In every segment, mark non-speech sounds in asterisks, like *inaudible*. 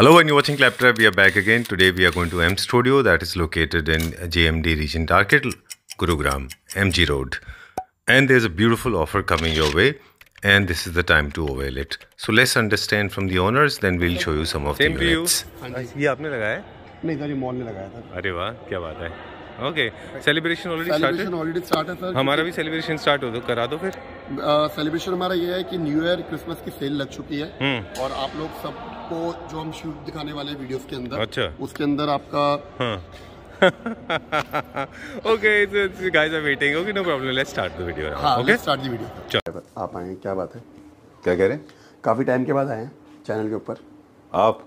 Hello and you're watching ClapTrap. We are back again. Today we are going to M Studio that is located in JMD region Target, Gurugram, MG Road. And there's a beautiful offer coming your way and this is the time to avail it. So let's understand from the owners then we'll show you some of Same the units. ये you लगाया है? नहीं sir it mall में लगाया था अरे वाह क्या बात है okay celebration already celebration already start है सर हमारा भी सेलिब्रेशन स्टार्ट हो दो तो करा दो फिर सेलिब्रेशन हमारा ये है कि न्यू ईयर क्रिसमस की सेल लग चुकी है हम्म। और आप लोग सबको जो हम शूट दिखाने वाले वीडियोस के अंदर अच्छा उसके अंदर आपका okay it's guys are waiting okay no problem let's start the video okay start the video चलो आप आए क्या बात है क्या कह रहे हैं काफ़ी टाइम के बाद आए हैं चैनल के ऊपर आप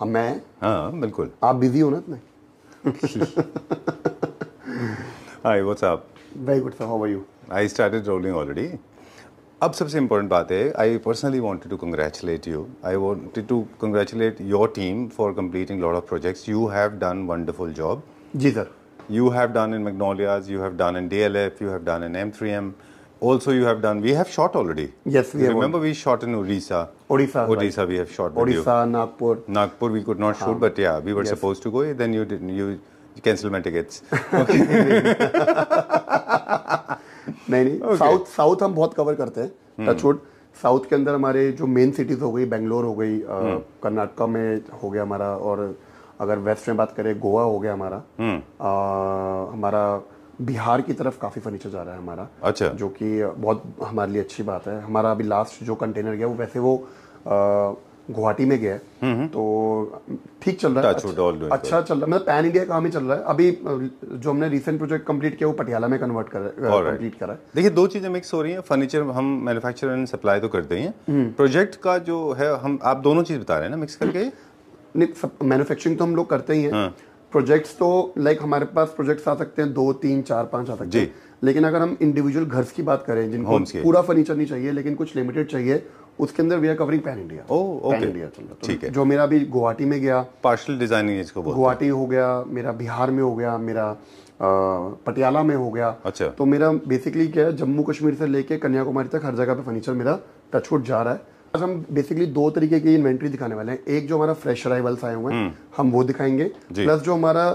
हम मैं हाँ बिल्कुल आप बिजी हो ना इतना hi what's up very good sir how are you I started rolling already अब सबसे इम्पोर्टेंट बात है I personally wanted to congratulate you I wanted to congratulate your team for completing lot of projects you have done wonderful job जी sir you have done in Magnolias you have done in D L F you have done in M three M also you have done we have shot already yes we have remember we shot in orissa orissa orissa right. we have shot orissa nagpur nagpur we could not shoot um, but yeah we were yes. supposed to go then you didn't you cancelled my tickets okay. नहीं नहीं south south हम बहुत cover करते हैं touchwood south के अंदर हमारे जो मेन सिटीज हो गई बेंगलोर हो गई कर्नाटका में हो गया हमारा और अगर वेस्ट में बात करें गोवा हो गया हमारा हमारा बिहार की तरफ काफ़ी फर्नीचर जा रहा है हमारा अच्छा जो कि बहुत हमारे लिए अच्छी बात है हमारा अभी लास्ट जो कंटेनर गया वो वैसे वो गुवाहाटी में गया हम्म, हम्म। तो ठीक चल रहा है अच्छा, अच्छा चल रहा है मतलब पैन इंडिया काम ही चल रहा है अभी जो हमने रिसेंट प्रोजेक्ट कंप्लीट किया वो पटियाला में कन्वर्ट कर कंप्लीट करा है देखिए दो चीज़ें मिक्स हो रही हैं फर्नीचर हम मैन्युफैक्चर एंड सप्लाई तो करते ही हैं प्रोजेक्ट हम्म। का जो है हम आप दोनों चीज़ बता रहे हैं ना मिक्स करके नहीं मैन्युफैक्चरिंग तो हम लोग करते ही हैं हाँ। प्रोजेक्ट्स तो लाइक हमारे पास प्रोजेक्ट्स आ सकते हैं दो तीन चार पांच आ सकते हैं लेकिन अगर हम इंडिविजुअल घर की बात करें जिनको पूरा फर्नीचर नहीं चाहिए लेकिन कुछ लिमिटेड चाहिए उसके अंदर we are covering pan India pan India चल रहा तो ठीक है जो मेरा भी गुवाहाटी में गया पार्शल डिजाइनिंग इसको गुवाहाटी हो गया मेरा बिहार में हो गया मेरा पटियाला में हो गया अच्छा तो मेरा बेसिकली क्या है जम्मू कश्मीर से लेके कन्याकुमारी तक हर जगह पे फर्नीचर मेरा टचवुड जा रहा है आज हम बेसिकली दो तरीके की इन्वेंट्री दिखाने वाले हैं एक जो हमारा फ्रेश अराइवल्स आए हुए हैं हम्म। हम वो दिखाएंगे प्लस जो हमारा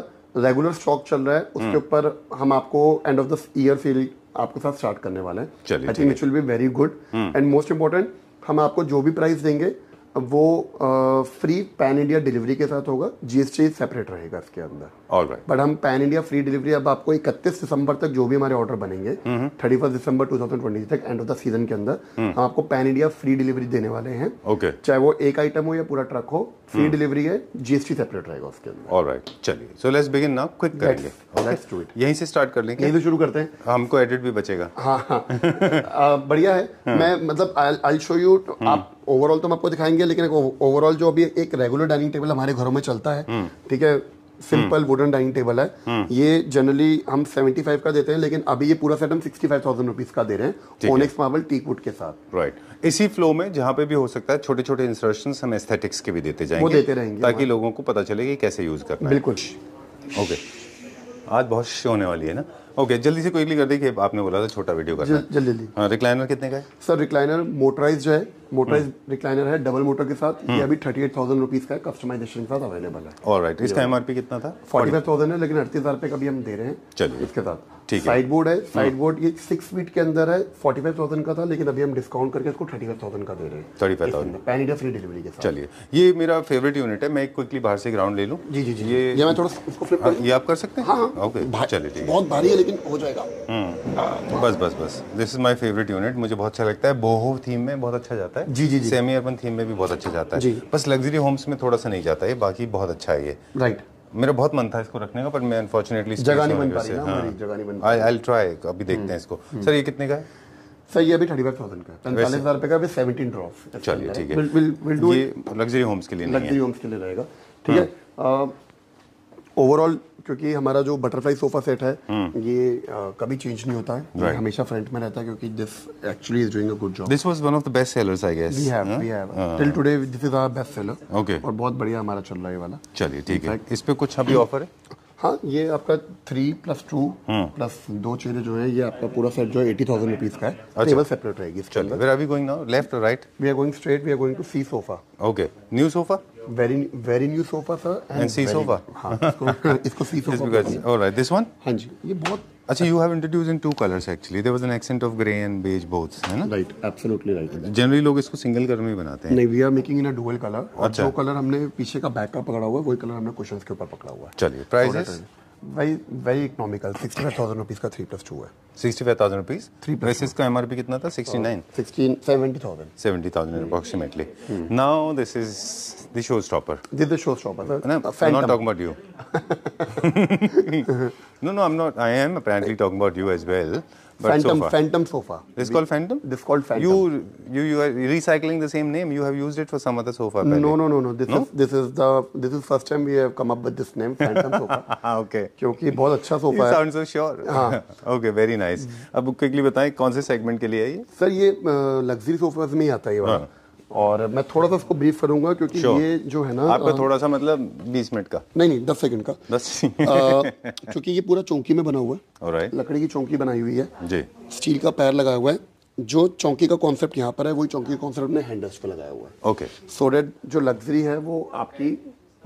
रेगुलर स्टॉक चल रहा है हम्म। उसके ऊपर हम आपको end of the year feel आपके साथ स्टार्ट करने वाले हैं I think it will be very good and most important हम आपको जो भी प्राइस देंगे वो फ्री पैन इंडिया डिलीवरी के साथ होगा जीएसटी सेपरेट रहेगा इसके अंदर ऑल बट हम पैन इंडिया फ्री डिलीवरी अब आपको इकतीस दिसंबर तक जो भी हमारे ऑर्डर बनेंगे thirty hmm. First December two thousand twenty तक एंड ऑफ द सीजन के अंदर हम्म। हम आपको पैन इंडिया फ्री डिलीवरी देने वाले हैं ओके okay. चाहे वो एक आइटम हो या पूरा ट्रक हो फ्री हम्म। डिलीवरी है जीएसटी सेपरेट रहेगा उसके अंदर ऑलराइट चलिए so let's begin now quick यहीं से स्टार्ट कर लेंगे यहीं से शुरू करते हैं हमको एडिट भी बचेगा हाँ हाँ *laughs* बढ़िया है हाँ। मैं मतलब आई शो यू आप ओवरऑल तो हम आपको दिखाएंगे लेकिन ओवरऑल जो अभी एक रेगुलर डाइनिंग टेबल हमारे घरों में चलता है हम्म। ठीक है सिंपल वुडन डाइनिंग टेबल है हम्म। ये जनरली हम 75 का देते हैं लेकिन अभी ये पूरा सेट हम 65,000 रुपीस का दे रहे हैं ओनेक्स मार्बल टीकवुड के साथ राइट right. इसी फ्लो में जहाँ पे भी हो सकता है छोटे छोटे इंसर्शन हम एस्थेटिक्स के भी देते जाएंगे वो देते रहेंगे ताकि हाँ। लोगों को पता चले कि कैसे यूज करना बिल्कुल ओके okay. आज बहुत शो होने वाली है ना ओके जल्दी से क्विकली कर देखिए आपने बोला था छोटा वीडियो करना जल्दी जल्दी रिक्लाइनर हाँ, कितने का है सर रिक्लाइनर मोटराइज जो है मोटराइज हम्म। रिक्लाइनर है डबल मोटर के साथ ये हम्म। अभी थर्टी एट थाउजेंड रुपीज का कस्टमाइजेशन के साथ अवेलेबल है और राइट इसका एमआरपी कितना था फोर्टी फाइव थाउजेंड है लेकिन अड़तीस हजार का भी हम दे रहे हैं चलिए इसके साथ ठीक साइड बोर्ड है साइड बोर्ड हम्म। ये सिक्स फीट के अंदर है फोर्टी फाइव थाउजेंड का था लेकिन अभी हम डिस्काउंट करके इसको थर्टी फाइव थाउजेंड का दे रहे हैं thirty five thousand pan India free delivery के साथ चलिए ये मेरा फेवरेट यूनिट है मैं क्विकली बाहर से ग्राउंड ले लूँ जी जी जी ये मैं थोड़ा उसको फ्लिप हाँ, ये आप कर सकते हैं हाँ ओके हाँ। चलिए बहुत भारी है लेकिन हो जाएगा आ, हम्म। हाँ। बस बस बस this is my favourite unit मुझे बहुत अच्छा लगता है बोहो थीम में बहुत अच्छा जाता है जी जी जी सेमी अर्बन थीम में भी बहुत अच्छा जाता है जी बस लग्जरी होम्स में थोड़ा सा नहीं जाता है बाकी बहुत अच्छा है ये राइट मेरा बहुत मन था इसको रखने का पर मैं अनफॉर्चुनेटली हाँ। जगह नहीं बन पा रही ना जगह नहीं बन आई विल ट्राई अभी देखते हैं हम्म। इसको हम्म। सर ये कितने का है सर ये अभी 35000 का पैंतालीस हज़ार का अभी 17 ड्रॉप चलिए ठीक है will will do luxury homes के लिए नहीं है लग्जरी होम्स के लिए रहेगा ठीक है ओवरऑल हाँ। क्योंकि हमारा जो बटरफ्लाई सोफा सेट है हम्म। ये कभी चेंज नहीं होता है ये हमेशा फ्रंट में रहता है क्योंकि this actually is doing a good job this was one of the best sellers I guess we have we have till today this is our best seller okay और बहुत बढ़िया हमारा चल रहा है वाला चलिए ठीक है इस पे कुछ अभी ऑफर है हाँ ये आपका थ्री प्लस टू प्लस दो चेहरे जो है ये आपका पूरा सेट जो है एटी थाउजेंड रुपीज का है टेबल अच्छा। सेपरेट रहेगी इसके अंदर we are going now left right we are going straight we are going to see sofa okay new sofa very very new sofa sir and see sofa इसको see sofa alright this one हां जी ये बहुत अच्छा you have introduce in two colours actually there was an accent of grey and beige both है ना right absolutely right generally लोग इसको सिंगल कलर में बनाते हैं नहीं we are making in a dual colour और अच्छा। जो कलर हमने पीछे का बैक का पकड़ा हुआ है वही कलर हमने कुशंस के ऊपर पकड़ा हुआ है चलिए price very very economical sixty five thousand rupees का थ्री प्लस टू है sixty five thousand rupees three plus इसका एम आर पी कितना था sixty nine sixteen seventy thousand seventy thousand approximately now this is the show stopper this the show stopper I am not talk about you no no I am not I am apparently talking about you as well But phantom, sofa. phantom sofa. This called phantom. This called phantom. You, you, you are recycling the same name. You have used it for some other sofa. No, no, no, no. This no? is this is the this is first time we have come up with this name, phantom sofa. okay. kyunki bahut acha sofa hai You sound so sure. हाँ. okay, very nice. ab quickly bataye kaun se segment के लिए है ये? Sir ये luxury sofas mein ही आता है ये वाला. और मैं थोड़ा सा उसको ब्रीफ करूंगा क्योंकि sure. ये जो है ना आपका थोड़ा सा मतलब 20 मिनट का नहीं नहीं 10 सेकंड का दस क्योंकि *laughs* ये पूरा चौकी में बना हुआ है right. लकड़ी की चौकी बनाई हुई है जी स्टील का पैर लगाया हुआ है जो चौकी का कॉन्सेप्ट यहाँ पर है वही चौकी का कॉन्सेप्ट हैंडल्स पर लगाया हुआ है ओके सो डेट जो लग्जरी है वो आपकी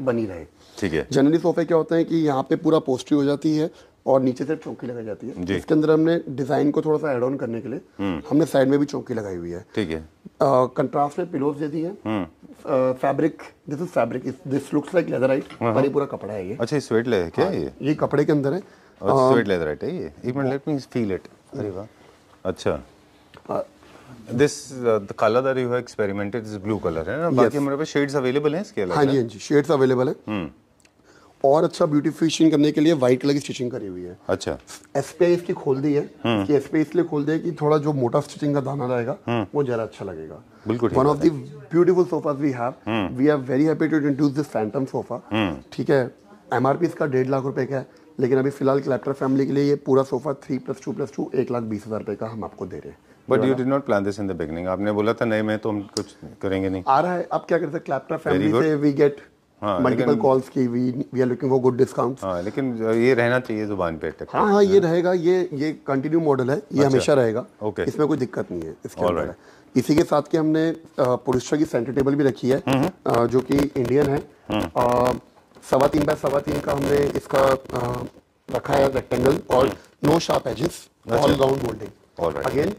बनी रहे ठीक है जनरली सोफे क्या होते हैं कि यहाँ पे पूरा पोस्ट्री हो जाती है और नीचे से चौकी लगाई जाती है इसके अंदर हमने डिजाइन को थोड़ा सा एड ऑन करने के लिए हम्म। हमने साइड में भी चौकी लगाई हुई है ठीक है कंट्रास्ट में पिलोज दे दी है fabric this is fabric this looks like leather leatherette पर ये पूरा कपड़ा है ये अच्छा ये स्वेट लेदर है क्या हाँ, ये ये कपड़े के अंदर है और स्वेट लेदर राइट है ये एक minute let me feel it अरे वाह अच्छा this the colour that you have experimented is blue colour है ना बाकी हमारे पास शेड्स अवेलेबल हैं इसके अलावा हां जी हां जी शेड्स अवेलेबल है और अच्छा ब्यूटिफिकेशन करने के लिए व्हाइट कलर की स्टिचिंग करी हुई है अच्छा एस पी इसकी खोल दी है हम्म। कि एस पी इसलिए खोल दी है कि थोड़ा जो मोटा स्टिचिंग का दाना रहेगा हम्म। वो जरा अच्छा लगेगा बिल्कुल one of the beautiful sofas we have we are very happy to introduce this phantom sofa ठीक है एमआरपी इसका डेढ़ लाख रुपए का है लेकिन अभी फिलहाल क्लैप्टर फैमिली के लिए ये पूरा sofa three plus two plus two एक लाख बीस हजार रुपए का हम आपको दे रहे हैं but you did not plan this in the beginning आपने बोला था नहीं मैं तो हम कुछ करेंगे नहीं आ रहा है आप क्या करते हैं क्लैप्टर फैमिली से वी गेट मल्टीपल हाँ, कॉल्स की we we are looking for good discounts हाँ लेकिन ये रहना चाहिए जुबान पे हाँ हाँ ये रहेगा ये ये कंटिन्यू मॉडल है ये अच्छा, हमेशा रहेगा ओके इसमें कोई दिक्कत नहीं है इसके अंदर right. इसी के साथ के हमने पुरुषों की सेंटर टेबल भी रखी है हम्म, हम्म। जो कि इंडियन है हम्म। सवा तीन बाय सवा तीन का हमने इसका रखा है रेक्टेंगल और no sharp edges all round moulding again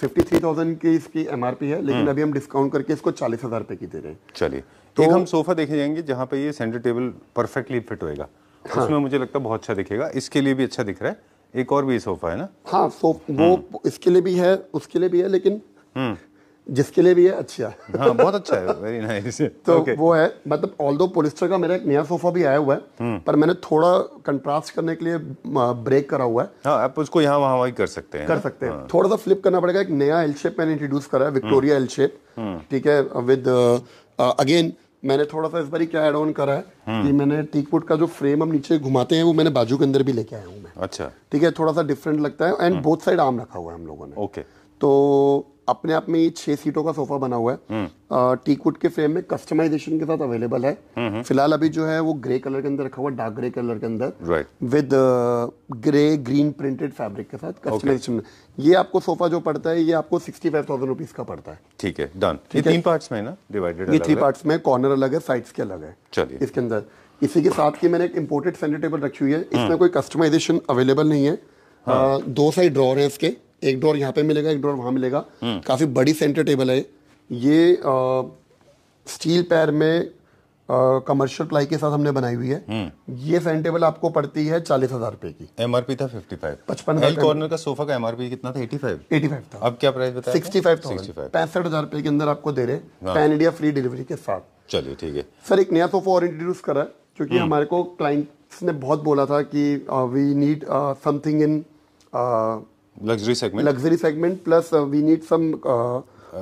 fifty three thousand की इसकी एमआरपी है लेकिन अभी हम डिस्काउंट करके इसको चालीस हजार रुपए की दे रहे हैं चलिए तो एक हम सोफा देखे जाएंगे जहाँ पे ये सेंटर टेबल परफेक्टली फिट होएगा हाँ। उसमें मुझे लगता है बहुत अच्छा दिखेगा इसके लिए भी अच्छा दिख रहा है एक और भी सोफा है ना हाँ सो वो हम्म। इसके लिए भी है उसके लिए भी है लेकिन हम्म। जिसके लिए भी है अच्छा है हाँ, बहुत अच्छा है वेरी नाइस *laughs* तो okay. वो है मतलब ऑल दो पोलिस्टर का मेरा एक नया सोफा भी आया हुआ है हम्म। पर मैंने थोड़ा कंट्रास्ट करने के लिए ब्रेक करा हुआ है हाँ, आप उसको यहाँ वहाँ वही कर सकते हैं कर सकते हैं हाँ. थोड़ा सा फ्लिप करना पड़ेगा एक नया एल शेप मैंने इंट्रोड्यूस करा है विक्टोरिया एल शेप ठीक है विद uh, अगेन uh, मैंने थोड़ा सा इस बार क्या एड ऑन करा है हम्म। कि मैंने टीकवुड का जो फ्रेम हम नीचे घुमाते हैं वो मैंने बाजू के अंदर भी लेके आया हूँ मैं अच्छा ठीक है थोड़ा सा डिफरेंट लगता है एंड बोथ साइड आम रखा हुआ है हम लोगों ने ओके okay. तो अपने आप में ये छह सीटों का सोफा बना हुआ है हम्म। टीकुट के फ्रेम में कस्टमाइजेशन के साथ अवेलेबल है हम्म, हम्म। फिलहाल अभी जो है वो ग्रे कलर के अंदर रखा हुआ डार्क ग्रे कलर के अंदर with grey green printed fabric के साथ कस्टमाइजेशन okay. ये आपको सोफा जो पड़ता है ये आपको सिक्सटी फाइव थाउजेंड रुपीज का पड़ता है ठीक है डन तीन पार्ट्स में ना डिवाइडेड ये थ्री पार्ट्स में कॉर्नर अलग है साइड्स के अलग है चलिए इसके अंदर इसी के साथ की मैंने एक इम्पोर्टेड सेंटर टेबल रखी हुई है इसमें कोई कस्टमाइजेशन अवेलेबल नहीं है हाँ। दो साइड ड्रॉर है इसके एक डोर यहाँ पे मिलेगा एक डोर वहाँ मिलेगा हम्म। काफ़ी बड़ी सेंटर टेबल है ये आ, स्टील पैर में कमर्शियल प्लाई के साथ हमने बनाई हुई है हम्म। ये सेंट टेबल आपको पड़ती है चालीस हजार रुपए की एम आर पी था फिफ्टी फाइव पचपन एल कॉर्नर का सोफा का एम आर पी कितना था एटी फाइव एटी फाइव था अब क्या प्राइस बताया सिक्सटी फाइव था पैंसठ हजार रुपए के अंदर आपको दे रहे पैन इंडिया फ्री डिलीवरी के साथ चलिए ठीक है सर एक नया सोफा और इंट्रोड्यूस करा है क्योंकि हम्म। हमारे को क्लाइंट ने बहुत बोला था कि we need something in luxury segment luxury segment plus we need some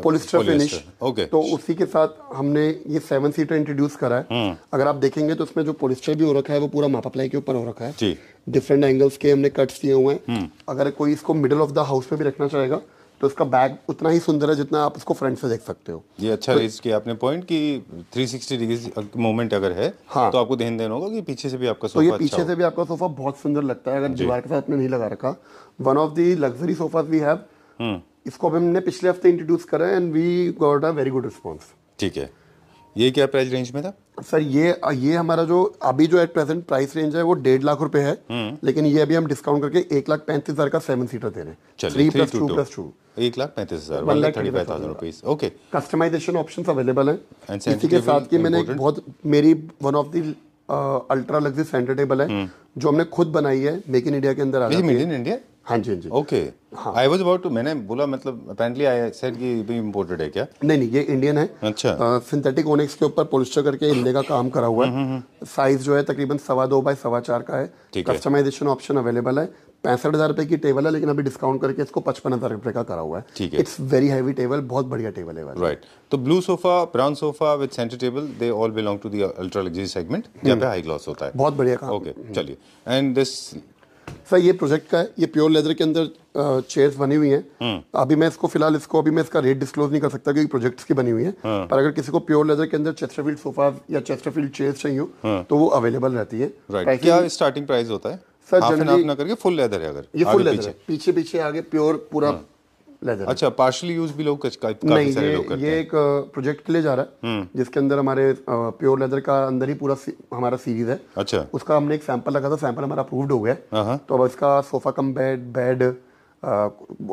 polyester finish okay तो उसी के साथ हमने ये सेवन सीटर इंट्रोड्यूस करा है हम्म। अगर आप देखेंगे तो उसमें जो पोलिस्टर भी हो रखा है वो पूरा मापा प्लाई के ऊपर हो रखा है डिफरेंट एंगल्स के हमने कट्स दिए हुए हैं हम्म। अगर कोई इसको मिडल ऑफ द हाउस में भी रखना चाहेगा तो उसका बैक उतना ही सुंदर है जितना आप उसको फ्रंट से देख सकते हो ये अच्छा रेज तो किया आपने पॉइंट कि 360 डिग्री मोमेंट अगर है हाँ तो आपको ध्यान देना होगा कि पीछे से भी आपका सोफा तो ये पीछे अच्छा से भी आपका सोफा बहुत सुंदर लगता है अगर दीवार के साथ आपने नहीं लगा रखा one of the luxury sofas we have इसको हमने पिछले हफ्ते इंट्रोड्यूस करा and we got a very good response ठीक है ये क्या प्राइस रेंज में था सर ये ये हमारा जो अभी जो एट प्रेजेंट प्राइस रेंज है वो डेढ़ लाख रुपए है हम्म। लेकिन ये अभी हम डिस्काउंट करके एक लाख पैंतीस हजार का सेवन सीटर दे रहे हैं थ्री प्लस टू एक लाख पैंतीस हजार कस्टमाइजेशन ऑप्शन अवेलेबल है इसी के साथ की मैंने बहुत मेरी one of the ultra luxury centre table है हम्म। जो हमने खुद बनाई है मेक इन इंडिया के अंदर मेड इन इंडिया हाँ जी हाँ जी okay I was about to मैंने बोला मतलब अपेरेंटली आई सेड कि भी इंपोर्टेड है क्या नहीं नहीं ये इंडियन है अच्छा सिंथेटिक uh, ओनिक्स के ऊपर पोलिस्टर करके इंडिया का काम करा हुआ है साइज हम्म, हम्म, हम्म। जो है तकरीबन सवा दो बाय सवा चार का है कस्टमाइजेशन ऑप्शन अवेलेबल है पैंसठ हज़ार रुपए की टेबल है लेकिन अभी डिस्काउंट करके इसको पचपन हज़ार रुपए का करा हुआ है ठीक है इट्स वेरी हैवी टेबल बहुत बढ़िया टेबल है राइट right. तो blue sofa brown sofa with centre table they all belong to the ultra luxury segment जहाँ पे हाई ग्लॉस होता है बहुत बढ़िया काम ओके चलिए एंड दिस सर ये प्रोजेक्ट का है ये प्योर लेदर के अंदर चेयर्स बनी हुई हैं हम्म। अभी मैं इसको फिलहाल इसको अभी मैं इसका रेट डिस्क्लोज नहीं कर सकता क्योंकि प्रोजेक्ट्स की बनी हुई है हाँ। पर अगर किसी को प्योर लेदर के अंदर चेस्टरफील्ड सोफा या चेस्टरफील्ड चेयर्स चाहिए हो हाँ। तो वो अवेलेबल रहती है क्या स्टार्टिंग प्राइस होता है सर जनरली ना करके फुल लेदर है अगर ये फुल लेदर है पीछे पीछे आगे प्योर पूरा हाँ। लेदर अच्छा पार्शली यूज भी लोग का, नहीं सारे ये, लोग करते ये एक प्रोजेक्ट के लिए जा रहा है हम्म। जिसके अंदर हमारे प्योर लेदर का अंदर ही पूरा हमारा सीरीज है अच्छा उसका हमने एक सैंपल रखा था सैंपल हमारा अप्रूव्ड हो गया हाँ, हाँ। तो अब इसका सोफा कम बेड बेड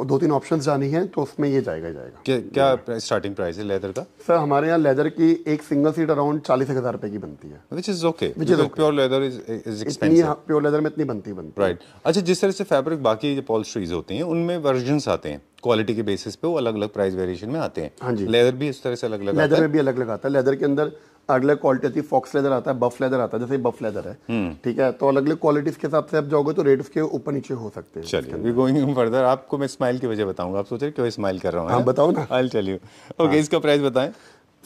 दो तीन ऑप्शंस जानी है तो उसमें ये जाएगा जाएगा क्या, क्या स्टार्टिंग प्राइस है लेदर का सर हमारे यहाँ लेदर की एक सिंगल सीट अराउंड चालीस हजार रुपए की बनती है which is okay which is pure leather is इतनी प्योर लेदर हाँ, में इतनी बनती बनती राइट right. अच्छा जिस तरह से फैब्रिक बाकी पॉलिस्ट्रीज होती हैं उनमें वर्जन आते हैं क्वालिटी के बेसिस पे वो अलग अलग प्राइस वेरिएशन में आते हैं हाँ जी लेदर भी इस तरह से अलग अलग लेदर में भी अलग अलग आता है लेदर के अंदर अलग अलग क्वालिटी आती है फॉक्स लेदर आता है बफ लेदर आता है जैसे बफ लेदर है हम्म। ठीक है तो अलग अलग क्वालिटीज के हिसाब से आप जाओगे तो रेट उसके ऊपर नीचे हो सकते हैं चलिए वी गोइंग फर्दर आपको मैं स्माइल की वजह बताऊंगा आप सोच रहे क्यों स्माइल कर रहा हूँ हाँ बताओ ना आई टेल यू ओके इसका प्राइस बताएं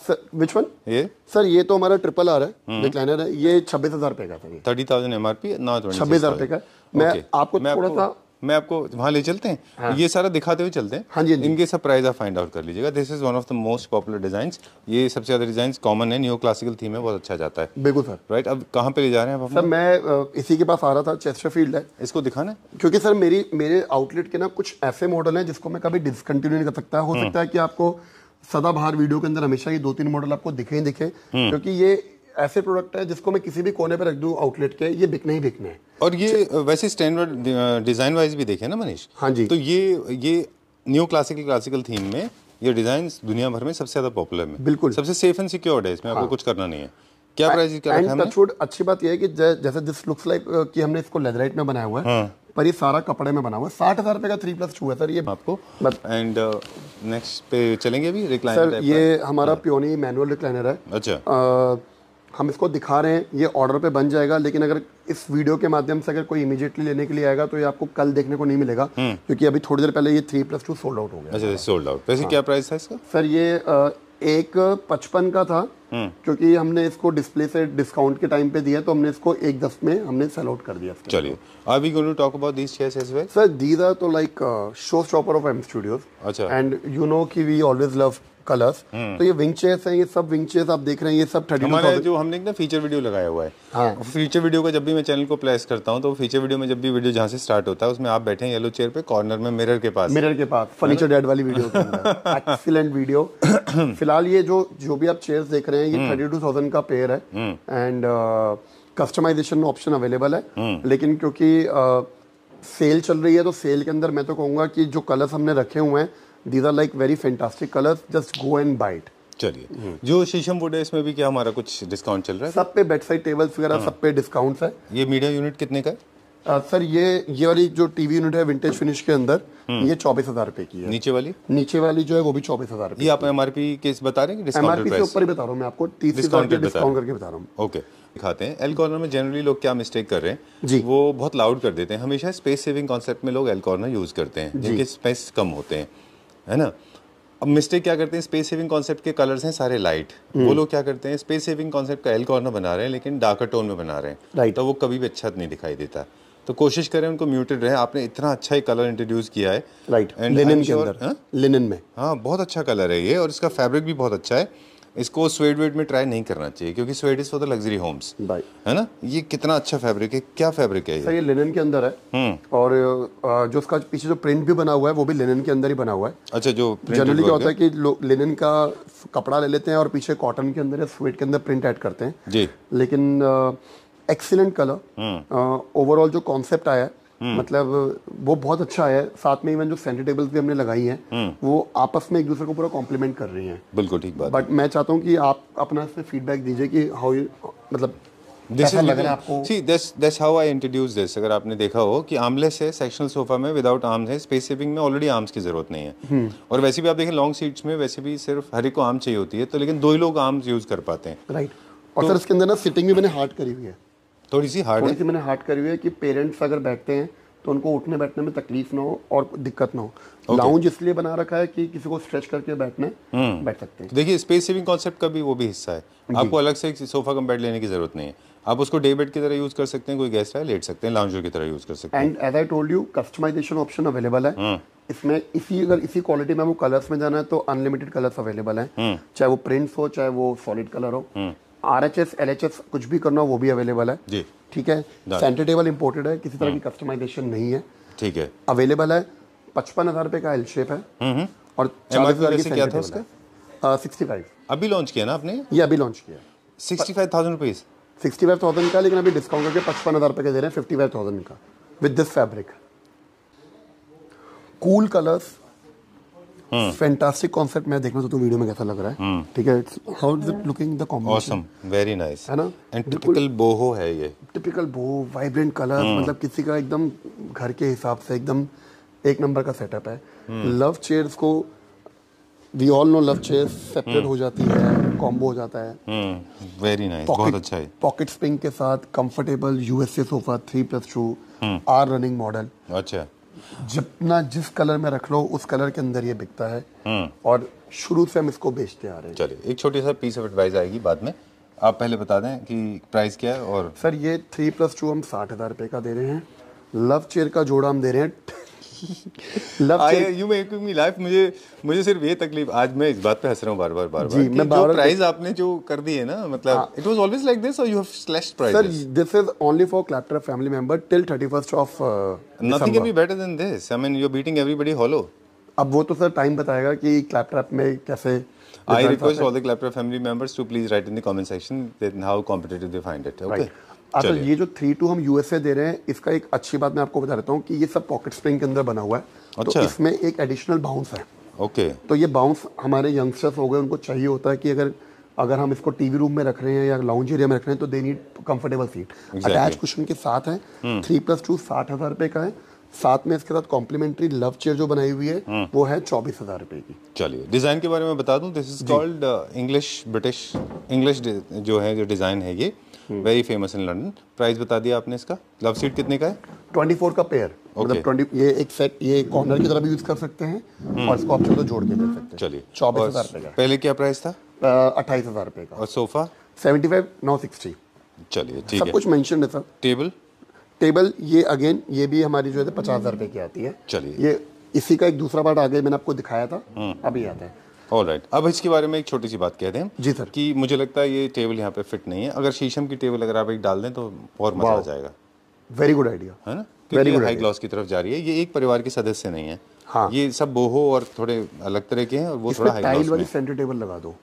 सर वन ये सर ये तो हमारा ट्रिपल आर है डिक्लाइनर हम्म। है ये छब्बीस हजार रुपए का था thirty thousand M R P now छब्बीस हजार रुपए का मैं आपको थोड़ा सा मैं आपको वहाँ ले चलते हैं हाँ। ये सारा दिखाते हुए चलते हैं हाँ जी हाँ इनके सब प्राइस आप फाइंड आउट कर लीजिएगा this is one of the most popular design ये सबसे ज्यादा डिजाइन कॉमन है न्यू क्लासिकल थीम है बहुत अच्छा जाता है बिल्कुल सर राइट अब कहाँ पे ले जा रहे हैं सर मैं इसी के पास आ रहा था चेस्टर फील्ड है इसको दिखाना क्योंकि सर मेरी मेरे आउटलेट के ना कुछ ऐसे मॉडल है जिसको मैं कभी डिसकंटिन्यू नहीं कर सकता हो हम्म। सकता है कि आपको सदा बाहर वीडियो के अंदर हमेशा ये दो तीन मॉडल आपको दिखे ही दिखे हम्म। क्योंकि ये ऐसे प्रोडक्ट है जिसको मैं किसी भी कोने पर रख दूँ आउटलेट के ये बिकने ही बिकने और ये वैसे स्टैंडर्ड डिज़ाइन वाइज भी देखे ना मनीष हाँ जी तो ये ये न्यू क्लासिकल क्लासिकल थीम में ये डिज़ाइन दुनिया भर में सबसे ज़्यादा पॉपुलर है बिल्कुल सबसे सेफ एंड सिक्योर्ड है इसमें हाँ। आपको कुछ करना नहीं है क्या प्राइस क्या रखा है अच्छी बात ये है कि जैसे दिस लुक्स लाइक कि हमने इसको लेदराइट में बनाया हुआ है हाँ। पर ये सारा कपड़े में बना हुआ है साठ हज़ार रुपए का थ्री प्लस टू है सर ये आपको एंड नेक्स्ट पे चलेंगे अभी रिक्लाइनर सर ये हमारा प्योनी मैनुअल रिक्लाइनर है अच्छा हम इसको दिखा रहे हैं ये ऑर्डर पे बन जाएगा लेकिन अगर इस वीडियो के माध्यम से अगर कोई इमीडिएटली लेने के लिए आएगा तो ये आपको कल देखने को नहीं मिलेगा हम्म। क्योंकि अभी थोड़ी देर पहले ये three plus two sold out हो गया अच्छा सोल्ड आउट वैसे क्या प्राइस हाँ। था इसका सर ये एक पचपन का था हम्म। क्योंकि हमने इसको डिस्प्ले से डिस्काउंट के टाइम पे दिया तो हमने इसको एक दस में हमने सेल आउट कर दिया चलिए are going to talk about this chairs as well sir these are तो like show stopper of M studios अच्छा एंड यू नो कि वी ऑलवेज लव कलर्स हम्म। तो ये विंगचेस हैं ये सब विंगचेस आप देख रहे हैं ये सब थर्टी हमारा जो हमने एक ना फीचर वीडियो लगाया हुआ है हाँ फीचर वीडियो का जब भी मैं चैनल को प्लेस करता हूँ तो फीचर वीडियो में जब भी वीडियो जहाँ से स्टार्ट होता है उसमें आप बैठे येलो चेयर पे कॉर्नर में मिरर के पास मिरर के पास फर्नीचर डेड वाली वीडियो एक्सीलेंट वीडियो फिलहाल ये जो जो भी आप चेयर देख रहे हैं ये थर्टी टू थाउजेंड का पेयर है एंड कस्टमाइजेशन ऑप्शन अवेलेबल है हम्म। लेकिन क्योंकि सेल uh, चल रही है तो सेल के अंदर मैं तो कहूंगा कि जो कलर्स हमने रखे हुए हैं these are like very fantastic colour just go and bite चलिए जो शीशम वुड है इसमें भी क्या हमारा कुछ डिस्काउंट चल रहा है सब पे बेड साइड टेबल्स वगैरह हाँ। सब पे डिस्काउंट है ये मीडिया यूनिट कितने का है आ, सर ये ये वाली जो टीवी यूनिट है विंटेज फिनिश के अंदर हम्म। ये चौबीस हजार रुपए की है नीचे वाली नीचे वाली जो है वो भी चौबीस हजार ये आप एमआरपी के बता रहे हैं एमआरपी से ऊपर ही बता रहा हूँ मैं आपको तीस डिस्काउंट डिस्काउंट करके बता रहा हूँ ओके दिखाते हैं एल कॉर्नर में जनरली लोग क्या मिस्टेक कर रहे हैं जी वो बहुत लाउड कर देते हैं हमेशा स्पेस सेविंग कॉन्सेप्ट में लोग एल कॉर्नर यूज करते हैं जिनके स्पेस कम होते हैं है ना अब मिस्टेक क्या करते हैं स्पेस सेविंग कॉन्सेप्ट के कलर्स हैं सारे लाइट हम्म। वो लोग क्या करते हैं स्पेस सेविंग कॉन्सेप्ट का एल कॉर्नर बना रहे हैं लेकिन डार्कर टोन में बना रहे हैं राइट तो वो कभी भी अच्छा नहीं दिखाई देता तो कोशिश करें उनको म्यूटेड रहे आपने इतना अच्छा ही कलर इंट्रोड्यूस किया है राइट एंड लिनन के अंदर लिनन हाँ? में हाँ बहुत अच्छा कलर है ये और इसका फैब्रिक भी बहुत अच्छा है इसको स्वेड वेड में ट्राई नहीं करना चाहिए क्योंकि suede is for the luxury homes है ना ये कितना अच्छा फैब्रिक है क्या फैब्रिक है सर ये लिनन के अंदर है हम्म। और जो उसका पीछे जो प्रिंट भी बना हुआ है वो भी लिनन के अंदर ही बना हुआ है अच्छा जो जनरली क्या होता है कि लिनन का कपड़ा ले लेते हैं और पीछे कॉटन के अंदर या स्वेड के अंदर प्रिंट ऐड करते हैं जी लेकिन एक्सीलेंट कलर ओवरऑल जो कॉन्सेप्ट आया है हम्म। मतलब वो बहुत अच्छा है साथ में इवन जो सेंटर टेबल भी हमने लगाई हैं हम्म। वो आपस में एक दूसरे को पूरा कॉम्प्लीमेंट कर रही हैं बिल्कुल ठीक बात बट मैं चाहता हूँ कि आप अपना इसमें फीडबैक दीजिए कि हाउ मतलब दिस लग आपको see this this how I introduce this अगर आपने देखा हो कि आर्मलेस है सेक्शनल सोफा में विदाउट आर्म्स है स्पेस सेविंग में ऑलरेडी आर्म्स की जरूरत नहीं है हम्म। और वैसे भी आप देखें लॉन्ग सीट्स में वैसे भी सिर्फ हर एक को आर्म चाहिए होती है तो लेकिन दो ही लोग आर्म्स यूज कर पाते हैं राइट तो और सर इसके अंदर ना सिटिंग भी मैंने हार्ड करी हुई है थोड़ी सी हार्ड थोड़ी सी मैंने हार्ड करी हुई है कि पेरेंट्स अगर बैठते हैं तो उनको उठने बैठने में तकलीफ ना हो और दिक्कत ना हो लाउंज इसलिए बना रखा है कि किसी को स्ट्रेच करके बैठने हम्म। बैठ सकते हैं देखिए स्पेस सेविंग कॉन्सेप्ट का भी वो भी हिस्सा है आपको अलग से एक सोफा कम बेड लेने की जरूरत नहीं है आप उसको डे बेड की तरह यूज कर सकते हैं कोई गेस्ट है लेट सकते हैं लाउंजर की तरह यूज कर सकते हैं and as I told you customization option available है हम्म। इसमें इसी अगर इसी क्वालिटी में वो कलर्स में जाना है तो अनलिमिटेड कलर्स अवेलेबल हैं हम्म। चाहे वो प्रिंट्स हो चाहे वो सॉलिड कलर हो R H S L H S कुछ भी करना वो भी अवेलेबल है जी ठीक है सेंटर टेबल इम्पोर्टेड है किसी तरह hmm. की कस्टमाइजेशन नहीं है ठीक है अवेलेबल है पचपन हजार रुपए का एल शेप है हम्म, हम्म। और चालीस हजार सिक्सटी फाइव अभी लॉन्च किया ना आपने ये अभी लॉन्च किया sixty five thousand rupees sixty five thousand का लेकिन अभी डिस्काउंट करके पचपन हज़ार रुपए का दे रहे हैं फिफ्टी फाइव थाउजेंड का with this fabric cool colours fantastic concept मैं देखना तो वीडियो में कैसा लग रहा है हम्म। ठीक है how is it looking the awesome very nice है ना एंड टिपिकल बोहो है ये टिपिकल बोहो वाइब्रेंट कलर मतलब किसी का एकदम घर के हिसाब से एकदम एक नंबर का सेटअप है लव हम्म। चेयर्स को we all know love chairs separate हो जाती है कॉम्बो हो जाता है वेरी हम्म। नाइस बहुत अच्छा है पॉकेट स्प्रिंग के साथ comfortable USA sofa three plus two are running model अच्छा जितना जिस कलर में रख लो उस कलर के अंदर ये बिकता है हम्म। और शुरू से हम इसको बेचते आ रहे हैं चलिए एक छोटी सा पीस ऑफ एडवाइस आएगी बाद में आप पहले बता दें कि प्राइस क्या है और सर ये थ्री प्लस टू हम साठ हज़ार रुपये का दे रहे हैं लव चेयर का जोड़ा हम दे रहे हैं love you making me life मुझे मुझे सिर्फ ये तकलीफ आज मैं इस बात पे हंस रहा हूँ बार बार बार जी, बार बार जो प्राइस आपने जो कर दी है ना मतलब it was always like this और you have slash price sir this is only for clatter family member till 31st off nothing can be better than this I mean you are beating everybody hollow अब वो तो sir time बताएगा कि claptrap में कैसे I request all the clatter family members to please write in the comment section that how competitive they find it okay अच्छा ये जो थ्री टू हम यूएसए दे रहे हैं इसका एक अच्छी बात मैं आपको बता देता हूँ कि ये सब पॉकेट स्प्रिंग के अंदर बना हुआ है तो अच्छा। तो इसमें एक एडिशनल बाउंस है ओके तो ये बाउंस हमारे यंगस्टर्स हो गए उनको चाहिए होता है कि अगर अगर हम इसको टीवी रूम में रख रहे हैं या लाउंज एरिया में रख रहे हैं तो they need comfortable seat attach cushion के साथ है थ्री प्लस टू साठ हज़ार रुपए का है साथ में इसके साथ कॉम्प्लीमेंट्री लव चेयर जो बनाई हुई है हम्म। वो है चौबीस हजार रुपए की चलिए डिजाइन के बारे में बता दूं this is called English British English जो है जो डिजाइन है ये very famous in London price बता दिया आपने इसका लव सीट कितने का है ट्वेंटी फोर का पेयर मतलब okay. ट्वेंटी ये एक सेट ये कॉर्नर की तरह भी यूज कर सकते हैं हम्म। और इसको आप तो जोड़ के दे सकते हैं चलिए चौबीस हजार का पहले क्या प्राइस था अट्ठाईस हजार रुपये का और सोफा सेवेंटी फाइव नौ सिक्सटी चलिए ठीक है कुछ मेंशन है सर टेबल टेबल ये अगेन ये भी हमारी जो है पचास हजार रुपये की आती है चलिए ये इसी का एक दूसरा पार्ट आगे मैंने आपको दिखाया था हम्म। अभी आता है ऑल राइट right. अब इसके बारे में एक छोटी सी बात कह दें जी सर कि मुझे लगता है ये टेबल यहाँ पे फिट नहीं है अगर शीशम की टेबल अगर आप एक डाल दें तो और मजा आ जाएगा वेरी गुड आइडिया है ना वेरी हाई क्लास की तरफ जा रही है ये एक परिवार के सदस्य नहीं है हाँ ये सब बोहो और थोड़े अलग तरह के हैं और वो थोड़ा हाई वाली सेंटर टेबल लगा दो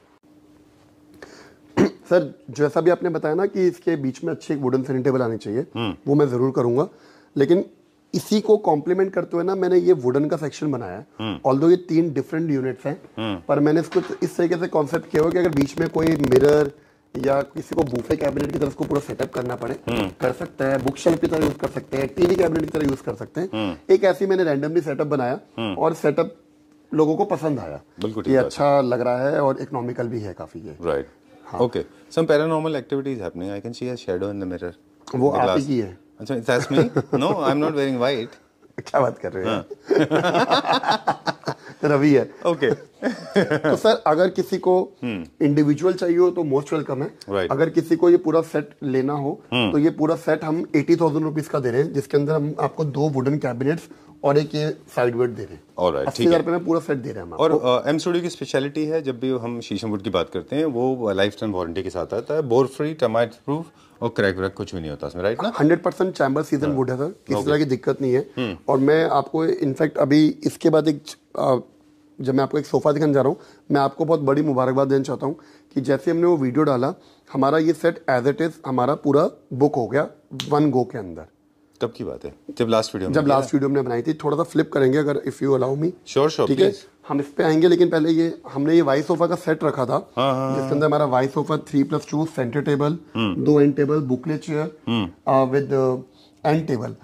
*clears throat* सर जैसा भी आपने बताया ना कि इसके बीच में अच्छे वुडन सेंटर टेबल आने चाहिए हम्म। वो मैं ज़रूर करूंगा लेकिन इसी को कॉम्प्लीमेंट करते हुए ना मैंने ये वुडन का सेक्शन बनाया ऑल हम्म। दो ये तीन डिफरेंट यूनिट्स हैं हम्म। पर मैंने इसको तो इस तरीके से कॉन्सेप्ट किया हुआ कि अगर बीच में कोई मिरर या किसी को बूफे कैबिनेट की तरफ को पूरा सेटअप करना पड़े हम्म। कर सकते हैं बुक शेल्फ की तरह यूज कर सकते हैं टीवी कैबिनेट की तरह यूज कर सकते हैं एक ऐसी मैंने रैंडमली सेटअप बनाया और सेटअप लोगों को पसंद आया बिल्कुल ये अच्छा लग रहा है और इकोनॉमिकल भी है काफी ये right okay some paranormal activities happening I can see a shadow in the mirror वो आप ही है अच्छा that's me? *laughs* No, I'm not wearing white. क्या बात कर रहे हैं हाँ। *laughs* तो रवि है ओके *laughs* तो सर अगर किसी को इंडिविजुअल हम्म। चाहिए हो तो मोस्ट वेलकम है right. अगर किसी को ये पूरा सेट लेना हो hmm. तो ये पूरा सेट हम एटी थाउजेंड रुपीज का दे रहे हैं जिसके अंदर हम आपको दो वुडन कैबिनेट्स और एक ये साइड वेट दे रहे हैं right, अस्सी हज़ार में पूरा सेट दे रहे हैं और एम स्टूडियो की स्पेशलिटी है जब भी हम शीशम वुड की बात करते हैं वो लाइफ टाइम वारंटी के साथ आता है बोर फ्री टमाट प्रूफ और क्रैक व्रैक कुछ भी नहीं होता इसमें राइट ना हंड्रेड परसेंट चैम्बर सीजन हाँ। वुड है सर किसी तरह की दिक्कत नहीं है हम्म। और मैं आपको इनफैक्ट अभी इसके बाद एक जब मैं आपको एक सोफ़ा दिखाने जा रहा हूँ मैं आपको बहुत बड़ी मुबारकबाद देना चाहता हूँ कि जैसे हमने वो वीडियो डाला हमारा ये सेट एज इट इज़ हमारा पूरा बुक हो गया वन गो के अंदर कब की बात है जब लास्ट वीडियो जब लास्ट वीडियो हमने बनाई थी थोड़ा सा फ्लिप करेंगे अगर if you allow me sure sure ठीक है हम इस पे आएंगे लेकिन पहले ये हमने ये वाई सोफा का सेट रखा था हाँ, हाँ, हाँ। जिसके अंदर हमारा Y sofa three plus two centre table दो end table booklet chair with end table